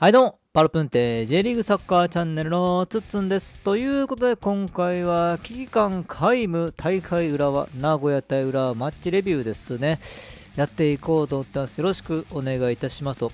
はいどうも、パルプンテ J リーグサッカーチャンネルのつッつんです。ということで今回は危機感皆無大会裏は名古屋対裏はマッチレビューですね。やっていこうと思ってます。よろしくお願いいたしますと。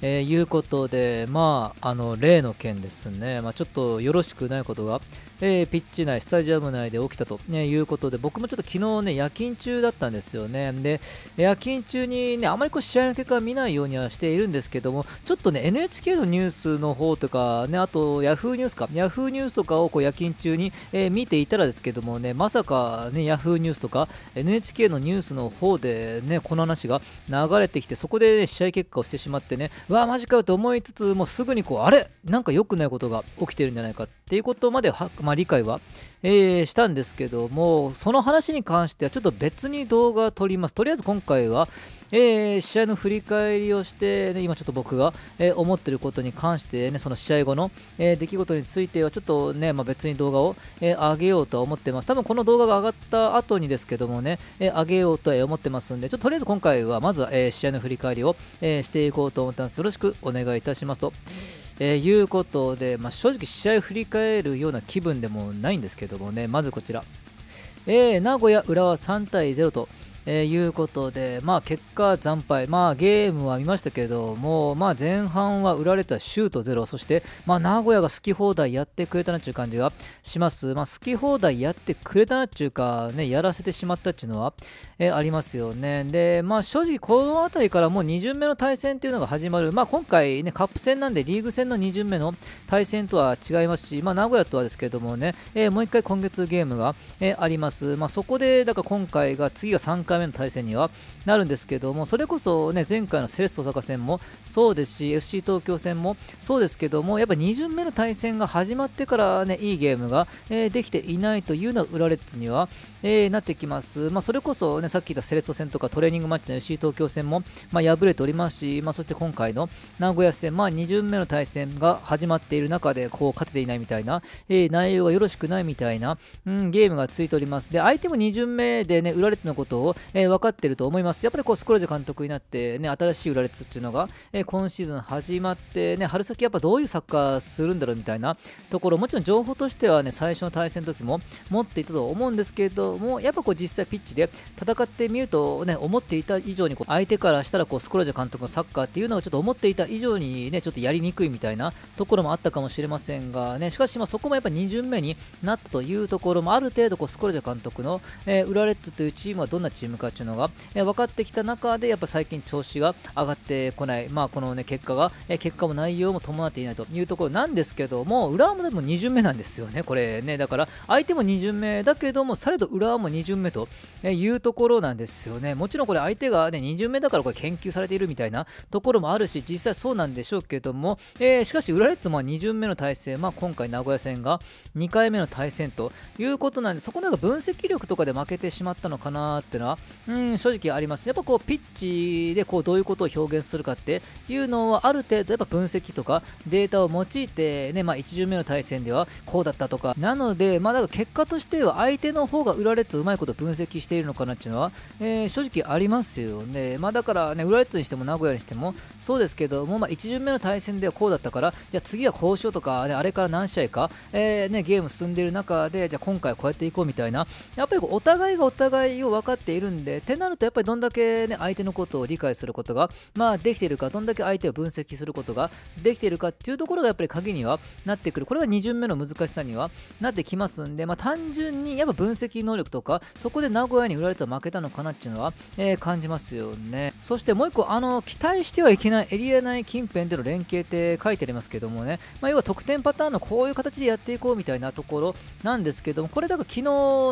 えー、いうことで、まあ、あの例の件ですね、まあ、ちょっとよろしくないことが、えー、ピッチ内、スタジアム内で起きたと、ね、いうことで、僕もちょっと昨日ね、夜勤中だったんですよね。で、夜勤中にね、あまりこう試合の結果は見ないようにはしているんですけども、ちょっとね、NHK のニュースの方とか、ね、あと Yahoo ニュースか、Yahoo ニュースとかをこう夜勤中に、えー、見ていたらですけどもね、まさかね、Yahoo ニュースとか、NHK のニュースの方でね、この話が流れてきて、そこで、ね、試合結果をしてしまってね、わあマジかよと思いつつもうすぐにこうあれなんか良くないことが起きてるんじゃないかっていうことまでは、まあ、理解は、えー、したんですけどもその話に関してはちょっと別に動画撮りますとりあえず今回は、えー、試合の振り返りをして、ね、今ちょっと僕が、えー、思ってることに関して、ね、その試合後の、え出来事についてはちょっとね、まあ、別に動画を、え上げようとは思ってます多分この動画が上がった後にですけどもね、え上げようとは思ってますんでちょっととりあえず今回はまずは、え試合の振り返りを、えしていこうと思ってますよろしくお願いいたしますと、えー、いうことで、まあ、正直試合振り返るような気分でもないんですけどもねまずこちら、えー、名古屋浦和3対0とえー、いうことで、まあ、結果、惨敗、まあ、ゲームは見ましたけども、まあ、前半は売られたシュートゼロ、そして、まあ、名古屋が好き放題やってくれたなという感じがします。まあ、好き放題やってくれたなっていうか、ね、やらせてしまったっていうのは、えー、ありますよね。で、まあ、正直、この辺りからもう2巡目の対戦っていうのが始まる、まあ、今回、ね、カップ戦なんで、リーグ戦の2巡目の対戦とは違いますし、まあ、名古屋とはですけどもね、えー、もう1回今月ゲームが、えあります。まあ、そこで、だから今回が、次が3回回目の対戦にはなるんですけどもそれこそね前回のセレソ大坂戦もそうですし FC 東京戦もそうですけどもやっぱ2巡目の対戦が始まってからねいいゲームが、えー、できていないというのが裏レッズには、えー、なってきます、まあ、それこそねさっき言ったセレッソ戦とかトレーニングマッチの FC 東京戦も、まあ、敗れておりますし、まあ、そして今回の名古屋戦、まあ、2巡目の対戦が始まっている中でこう勝てていないみたいな、えー、内容がよろしくないみたいな、うん、ゲームがついておりますで相手も2巡目でね売レッてのことをえー、分かってると思います。やっぱりこうスコルジェ監督になって、ね、新しい裏列っていうのが、えー、今シーズン始まって、ね、春先やっぱどういうサッカーするんだろうみたいなところ、もちろん情報としてはね、最初の対戦の時も持っていたと思うんですけれども、やっぱこう実際ピッチで戦ってみるとね、思っていた以上にこう相手からしたらこうスコルジェ監督のサッカーっていうのがちょっと思っていた以上にね、ちょっとやりにくいみたいなところもあったかもしれませんがね、しかしまそこもやっぱ2巡目になったというところもある程度こうスコルジェ監督の、えー、ウラレッズというチームはどんなチームムかっていうのが、え分かってきた中でやっぱ最近調子が上がってこない、まあ、この、ね、結果が、え結果も内容も伴っていないというところなんですけども浦和もでも2巡目なんですよね、これねだから相手も2巡目だけどもされど浦和も2巡目というところなんですよねもちろんこれ相手が、ね、2巡目だからこれ研究されているみたいなところもあるし実際そうなんでしょうけども、えー、しかし浦和レッズも2巡目の体制、まあ、今回名古屋戦が2回目の対戦ということなんでそこなんか分析力とかで負けてしまったのかなってのはうん、正直あります。やっぱこう、ピッチでこう、どういうことを表現するかっていうのは、ある程度、やっぱ分析とか、データを用いて、ね、まあ、1巡目の対戦では、こうだったとか、なので、まあ、だから結果としては、相手の方がウラレッうまいこと分析しているのかなっていうのは、えー、正直ありますよね。まあ、だからね、浦和レッにしても、名古屋にしても、そうですけども、まあ、1巡目の対戦ではこうだったから、じゃあ次は交渉とか、ね、あれから何試合か、えー、ね、ゲーム進んでいる中で、じゃあ今回こうやっていこうみたいな、やっぱりお互いがお互いを分かっているるんで、ってなるとやっぱりどんだけね、相手のことを理解することが、まあできてるか、どんだけ相手を分析することができてるかっていうところがやっぱり鍵にはなってくる。これが2巡目の難しさにはなってきますんで、まあ単純にやっぱ分析能力とか、そこで名古屋に売られたら負けたのかなっていうのは、えー、感じますよね。そしてもう一個、あの、期待してはいけないエリア内近辺での連携って書いてありますけどもね、まあ、要は得点パターンのこういう形でやっていこうみたいなところなんですけども、これだから昨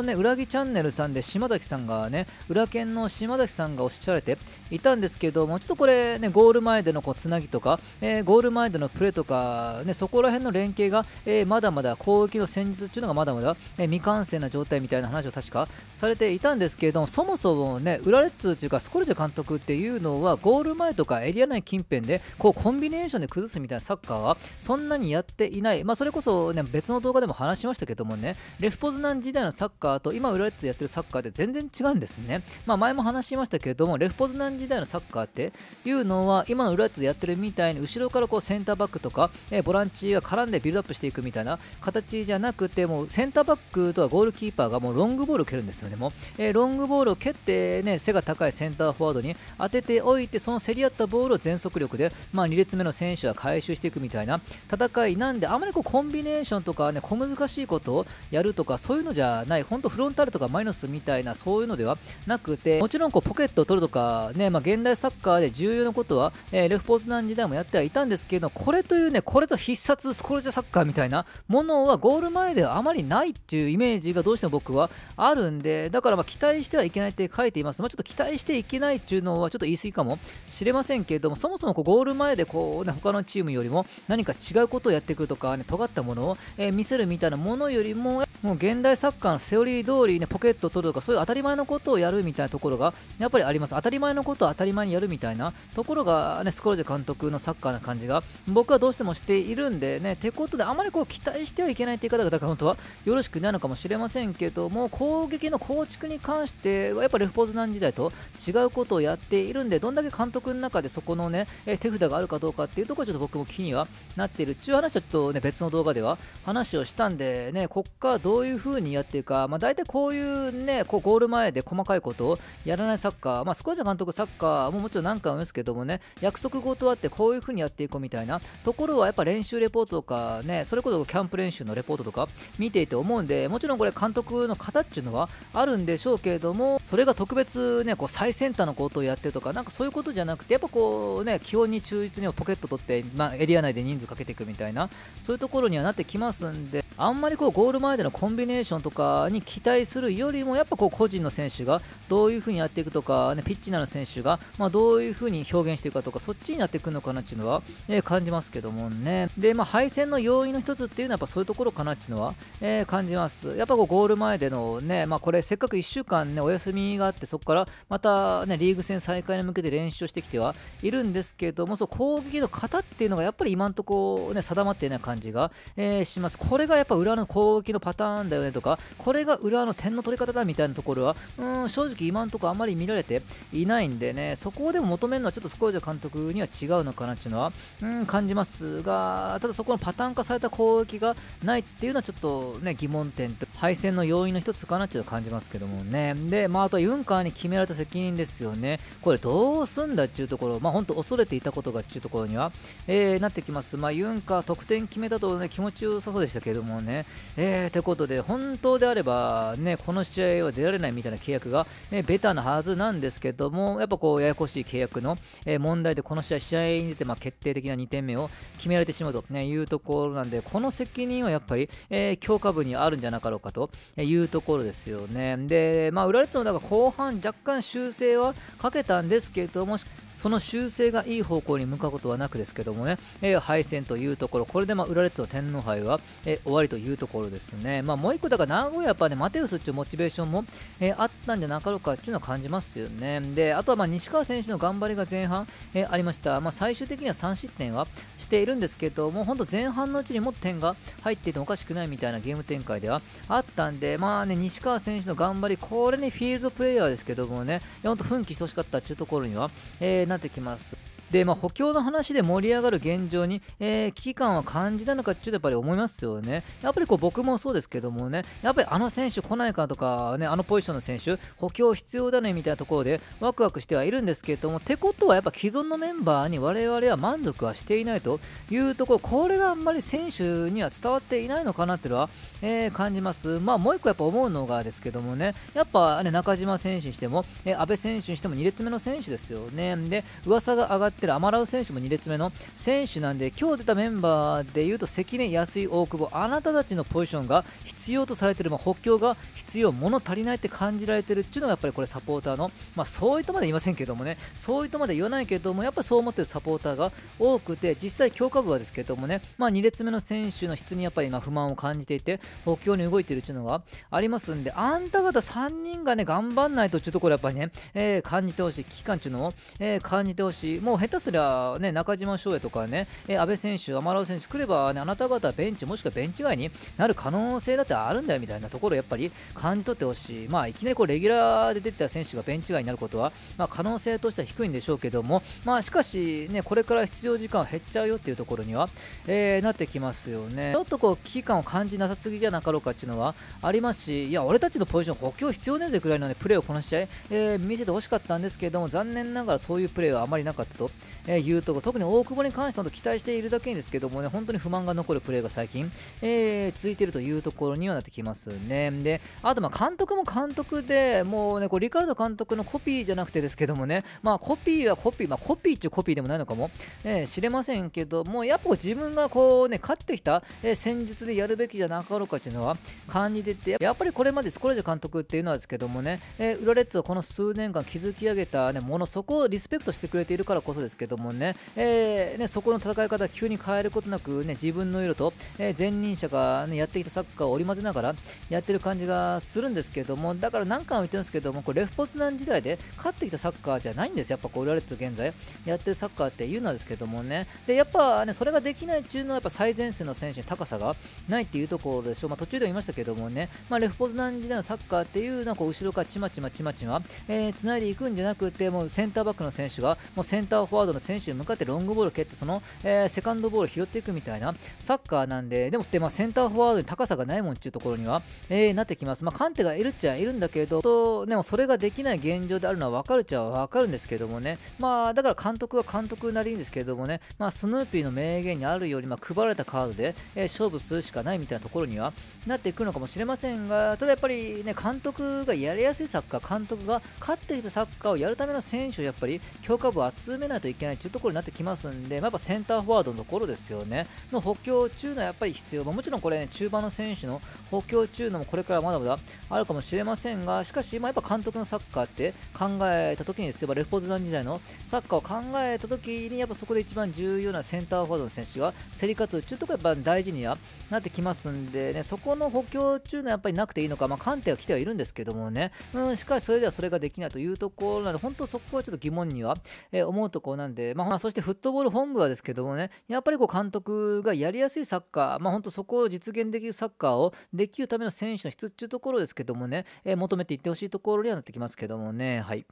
日ね、裏木チャンネルさんで島崎さんがね、裏剣の島崎さんがおっしゃられていたんですけどもちょっとこれねゴール前でのこうつなぎとか、えー、ゴール前でのプレーとか、ね、そこら辺の連携が、えー、まだまだ攻撃の戦術っていうのがまだまだ、え未完成な状態みたいな話を確かされていたんですけれどもそもそもね裏レッズというかスコルジョ監督っていうのはゴール前とかエリア内近辺でこうコンビネーションで崩すみたいなサッカーはそんなにやっていない、まあ、それこそ、ね、別の動画でも話しましたけどもねレフポズナン時代のサッカーと今裏レッズやってるサッカーって全然違うんですね。ね。まあ前も話しましたけれども、レフポズナン時代のサッカーっていうのは、今の浦和でやってるみたいに、後ろからこうセンターバックとか、えボランチが絡んでビルドアップしていくみたいな形じゃなくて、もうセンターバックとはゴールキーパーがもうロングボールを蹴るんですよね。もう、えロングボールを蹴って、ね、背が高いセンターフォワードに当てておいて、その競り合ったボールを全速力で、まあ、2列目の選手は回収していくみたいな戦いなんで、あまりこうコンビネーションとか、ね、小難しいことをやるとか、そういうのじゃない、本当フロンターレとかマイナスみたいな、そういうのではなくて、もちろんこうポケットを取るとか、ね、まあ、現代サッカーで重要なことは、えー、レフポーズナン時代もやってはいたんですけど、これというね、これと必殺スコルジャサッカーみたいなものはゴール前ではあまりないっていうイメージがどうしても僕はあるんで、だからま期待してはいけないって書いています。まあ、ちょっと期待していけないっていうのはちょっと言い過ぎかもしれませんけれども、そもそもこうゴール前でこう、ね、他のチームよりも何か違うことをやってくるとか、ね、尖ったものを、えー、見せるみたいなものよりも、もう現代サッカーのセオリー通りね、ポケットを取るとか、そういう当たり前のことをやるるみたいなところがやっぱりあります当たり前のことは当たり前にやるみたいなところが、ね、スコロジェ監督のサッカーな感じが僕はどうしてもしているんでねてことであまりこう期待してはいけないって言い方がだから本当はよろしくないのかもしれませんけども攻撃の構築に関してはやっぱレフポーズナン時代と違うことをやっているんでどんだけ監督の中でそこのね手札があるかどうかっていうところちょっと僕も気にはなっているっていう話はちょっとね別の動画では話をしたんでねこっからどういう風にやっていくかまあ大体こういうねこうゴール前で細かいことをやらないサッカー、まあ、スコージャ監督サッカーももちろん何回もですけどもね約束事あってこういう風にやっていこうみたいなところはやっぱ練習レポートとかねそれこそキャンプ練習のレポートとか見ていて思うんでもちろんこれ監督の方っていうのはあるんでしょうけれどもそれが特別ねこう最先端のことをやってるとかなんかそういうことじゃなくてやっぱこうね基本に忠実にポケット取って、まあ、エリア内で人数かけていくみたいなそういうところにはなってきますんであんまりこうゴール前でのコンビネーションとかに期待するよりもやっぱこう個人の選手がどういう風にやっていくとか、ね、ピッチ内の選手がまどういう風に表現していくかとかそっちになっていくのかなっていうのは、え感じますけどもねで、まあ、敗戦の要因の1つっていうのはやっぱそういうところかなっていうのは、えー、感じますやっぱこうゴール前でのね、まあ、これせっかく1週間ねお休みがあってそこからまた、ね、リーグ戦再開に向けて練習をしてきてはいるんですけどもそう攻撃の型っていうのがやっぱり今んとこ、ね、定まっていない感じが、えー、しますこれがやっぱ裏の攻撃のパターンだよねとかこれが裏の点の取り方だみたいなところはうん正直今のところあまり見られていないんでねそこでも求めるのはちょっとスコージャ監督には違うのかなっていうのはうん感じますがただそこのパターン化された攻撃がないっていうのはちょっとね疑問点と敗戦の要因の一つかなっていうのは感じますけどもねでまああとはユンカーに決められた責任ですよねこれどうすんだっていうところまあ本当恐れていたことがっていうところには、えー、なってきますまあユンカー得点決めたとね気持ちよさそうでしたけどももね。えー、てことで、本当であれば、ね、この試合は出られないみたいな契約が、ね、ベタなはずなんですけども、やっぱこう、ややこしい契約の、えー、問題で、この試合、試合に出て、まあ、決定的な2点目を決められてしまうと、ね、いうところなんで、この責任はやっぱり、えー、強化部にあるんじゃなかろうかというところですよね。で、まあ、浦和レッズもだから後半、若干修正はかけたんですけども、その修正がいい方向に向かうことはなくですけどもね、えー、敗戦というところ、これでまあ浦和レッズの天皇杯は、えー、終わりというところですね。まあ、もう一個、だから名古屋やっぱね、マテウスっていうモチベーションも、えー、あったんじゃなかろうかっていうのは感じますよね。で、あとはまあ西川選手の頑張りが前半、えー、ありました。まあ、最終的には3失点はしているんですけども、本当前半のうちにもっと点が入っていてもおかしくないみたいなゲーム展開ではあったんで、まあね、西川選手の頑張り、これにフィールドプレーヤーですけどもね、本当奮起してほしかったっていうところには、えーになってきますで、まあ、補強の話で盛り上がる現状に、えー、危機感は感じたのかっていうとやっぱり思いますよね。やっぱりこう僕もそうですけどもね、やっぱりあの選手来ないかとか、ね、あのポジションの選手、補強必要だねみたいなところでワクワクしてはいるんですけれども、てことはやっぱ既存のメンバーに我々は満足はしていないというところ、これがあんまり選手には伝わっていないのかなっていうのは、えー、感じます。まあ、もう一個やっぱ思うのがですけどもね、やっぱ、ね、中島選手にしても、えー、安倍選手にしても2列目の選手ですよね。で、噂が上がってってるアマラウ選手も2列目の選手なんで今日出たメンバーでいうと関根、安井、大久保あなたたちのポジションが必要とされてる、まあ、補強が必要物足りないって感じられてるっていうのがやっぱりこれサポーターの、まあ、そういうとまで言いませんけどもねそういうとまで言わないけどもやっぱそう思ってるサポーターが多くて実際、強化部はですけどもね、まあ、2列目の選手の質にやっぱり今不満を感じていて補強に動いてるっていうのがありますんであんた方3人がね頑張んないとちょっとこれやっぱりね、えー、感じてほしい危機感っていうのを、えー、感じてほしいもう下手すりゃ、ね、中島翔也とかね、え安倍選手、天浦選手来れば、ね、あなた方ベンチもしくはベンチ外になる可能性だってあるんだよみたいなところをやっぱり感じ取ってほしい、まあ、いきなりこうレギュラーで出てた選手がベンチ外になることは、まあ、可能性としては低いんでしょうけども、まあ、しかし、ね、これから出場時間減っちゃうよっていうところには、えー、なってきますよね。ちょっとこう危機感を感じなさすぎじゃなかろうかっていうのはありますし、いや、俺たちのポジション補強必要ねえぜくらいの、ね、プレーをこの試合、えー、見せてほしかったんですけども、残念ながらそういうプレーはあまりなかったとえいうところ、特に大久保に関しては期待しているだけですけどもね、本当に不満が残るプレーが最近、えー、続いているというところにはなってきますね。で、あとま監督も監督で、もうね、こうリカルド監督のコピーじゃなくてですけどもね、まあコピーはコピー、まあコピーっいうコピーでもないのかも、えー、知れませんけども、やっぱ自分がこうね、勝ってきた、えー、戦術でやるべきじゃなかろうかっていうのは、感じてて、やっぱりこれまでスコレージ監督っていうのはですけどもね、えー、浦レッズはこの数年間築き上げたね、もの、そこをリスペクトしてくれているからこそですですけどもね,、えー、ねそこの戦い方急に変えることなく、ね、自分の色と、えー、前任者が、ね、やってきたサッカーを織り交ぜながらやってる感じがするんですけどもだから何回も言ってるんですけどもこれレフポツナン時代で勝ってきたサッカーじゃないんですやっぱこう浦レッツ現在やってるサッカーっていうのはですけどもねでやっぱ、ね、それができないっていうのはやっぱ最前線の選手に高さがないっていうところでしょう、まあ、途中でも言いましたけどもね、まあ、レフポツナン時代のサッカーっていうのは後ろからちまちまちまちまつな、えー、いでいくんじゃなくてもうセンターバックの選手がもうセンターフォォワードの選手に向かってロングボールを蹴ってその、えー、セカンドボールを拾っていくみたいなサッカーなんででもって、まあ、センターフォワードに高さがないもんっていうところには、えー、なってきます、まあ、カンテがいるっちゃいるんだけどとでもそれができない現状であるのは分かるっちゃ分かるんですけどもね、まあ、だから監督は監督なりにですけどもね、まあ、スヌーピーの名言にあるより、ま配られたカードで、えー、勝負するしかないみたいなところにはなっていくのかもしれませんがただやっぱり、ね、監督がやりやすいサッカー監督が勝ってきたサッカーをやるための選手をやっぱり強化部を集めないとといけないというところになってきますんで、まあ、やっぱセンターフォワードのところですよね、の補強中のはやっぱり必要、まあ、もちろんこれ、ね、中盤の選手の補強中のもこれからまだまだあるかもしれませんが、しかし、まあ、やっぱ監督のサッカーって考えたときにですば、レフポーズダン時代のサッカーを考えたときに、やっぱそこで一番重要なセンターフォワードの選手が競り勝つというところがやっぱ大事にはなってきますんで、ね、そこの補強中のやっぱりなくていいのか、まあ、観点は来てはいるんですけどもね、うん、しかしそれではそれができないというところなので、本当そこはちょっと疑問には、えー、思うところなんで、まあ、そしてフットボール本部はですけどもね、やっぱりこう監督がやりやすいサッカー、まあ、本当そこを実現できるサッカーをできるための選手の質っていうところですけどもね、えー、求めていってほしいところにはなってきますけどもね。はい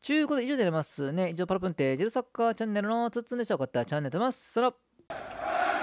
ちゅうことで以上でありますね。以上、パラプンテ、ジェルサッカーチャンネルのつつンでしょうかったチャンネル登とます。